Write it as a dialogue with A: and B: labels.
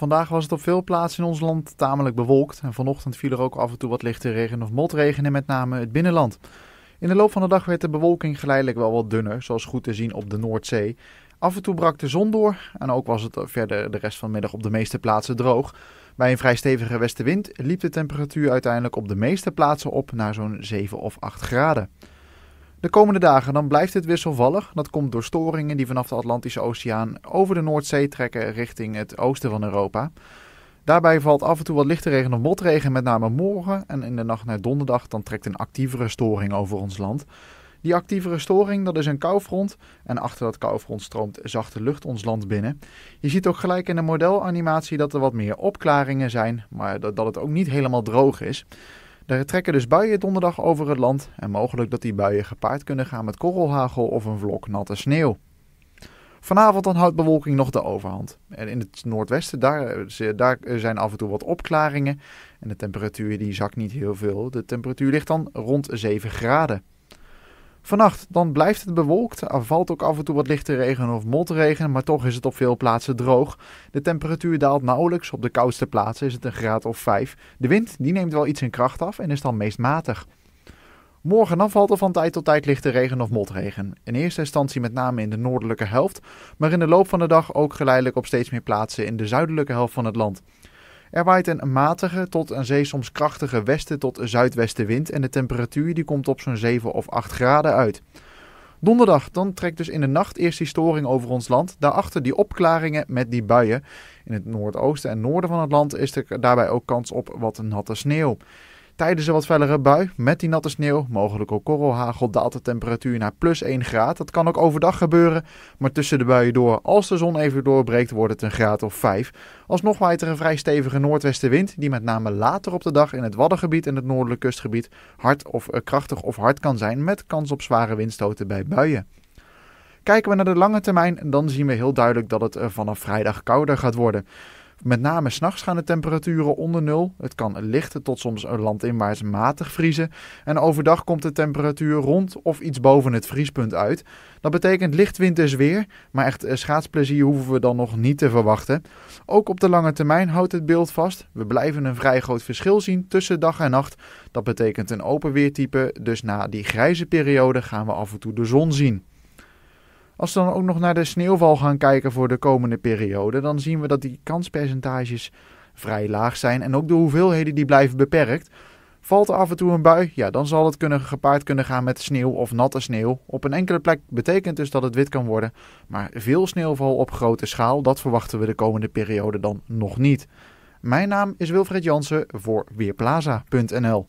A: Vandaag was het op veel plaatsen in ons land tamelijk bewolkt en vanochtend viel er ook af en toe wat lichte regen of motregen in met name het binnenland. In de loop van de dag werd de bewolking geleidelijk wel wat dunner, zoals goed te zien op de Noordzee. Af en toe brak de zon door en ook was het verder de rest van de middag op de meeste plaatsen droog. Bij een vrij stevige westenwind liep de temperatuur uiteindelijk op de meeste plaatsen op naar zo'n 7 of 8 graden. De komende dagen dan blijft het wisselvallig. Dat komt door storingen die vanaf de Atlantische Oceaan over de Noordzee trekken richting het oosten van Europa. Daarbij valt af en toe wat lichte regen of motregen, met name morgen. En in de nacht naar donderdag dan trekt een actievere storing over ons land. Die actievere storing, dat is een koufront. En achter dat koufront stroomt zachte lucht ons land binnen. Je ziet ook gelijk in de modelanimatie dat er wat meer opklaringen zijn, maar dat het ook niet helemaal droog is. Er trekken dus buien donderdag over het land en mogelijk dat die buien gepaard kunnen gaan met korrelhagel of een vlok natte sneeuw. Vanavond dan houdt bewolking nog de overhand. En in het noordwesten, daar, eh, daar zijn af en toe wat opklaringen. En de temperatuur die zakt niet heel veel. De temperatuur ligt dan rond 7 graden. Vannacht dan blijft het bewolkt. Er valt ook af en toe wat lichte regen of motregen, maar toch is het op veel plaatsen droog. De temperatuur daalt nauwelijks. Op de koudste plaatsen is het een graad of 5. De wind die neemt wel iets in kracht af en is dan meest matig. Morgen dan valt er van tijd tot tijd lichte regen of motregen. In eerste instantie met name in de noordelijke helft, maar in de loop van de dag ook geleidelijk op steeds meer plaatsen in de zuidelijke helft van het land. Er waait een matige tot een zee soms krachtige westen tot zuidwestenwind en de temperatuur die komt op zo'n 7 of 8 graden uit. Donderdag, dan trekt dus in de nacht eerst die storing over ons land. Daarachter die opklaringen met die buien. In het noordoosten en noorden van het land is er daarbij ook kans op wat natte sneeuw. Tijdens een wat fellere bui, met die natte sneeuw, mogelijk ook korrelhagel, daalt de temperatuur naar plus 1 graad. Dat kan ook overdag gebeuren, maar tussen de buien door, als de zon even doorbreekt, wordt het een graad of 5. Alsnog waait er een vrij stevige noordwestenwind, die met name later op de dag in het Waddengebied en het noordelijk kustgebied hard of eh, krachtig of hard kan zijn, met kans op zware windstoten bij buien. Kijken we naar de lange termijn, dan zien we heel duidelijk dat het eh, vanaf vrijdag kouder gaat worden. Met name s'nachts gaan de temperaturen onder nul. Het kan lichten tot soms landinwaarts matig vriezen. En overdag komt de temperatuur rond of iets boven het vriespunt uit. Dat betekent licht winters weer, maar echt eh, schaatsplezier hoeven we dan nog niet te verwachten. Ook op de lange termijn houdt het beeld vast. We blijven een vrij groot verschil zien tussen dag en nacht. Dat betekent een open weertype, dus na die grijze periode gaan we af en toe de zon zien. Als we dan ook nog naar de sneeuwval gaan kijken voor de komende periode, dan zien we dat die kanspercentages vrij laag zijn en ook de hoeveelheden die blijven beperkt. Valt er af en toe een bui, ja, dan zal het kunnen gepaard kunnen gaan met sneeuw of natte sneeuw. Op een enkele plek betekent dus dat het wit kan worden, maar veel sneeuwval op grote schaal, dat verwachten we de komende periode dan nog niet. Mijn naam is Wilfred Jansen voor Weerplaza.nl.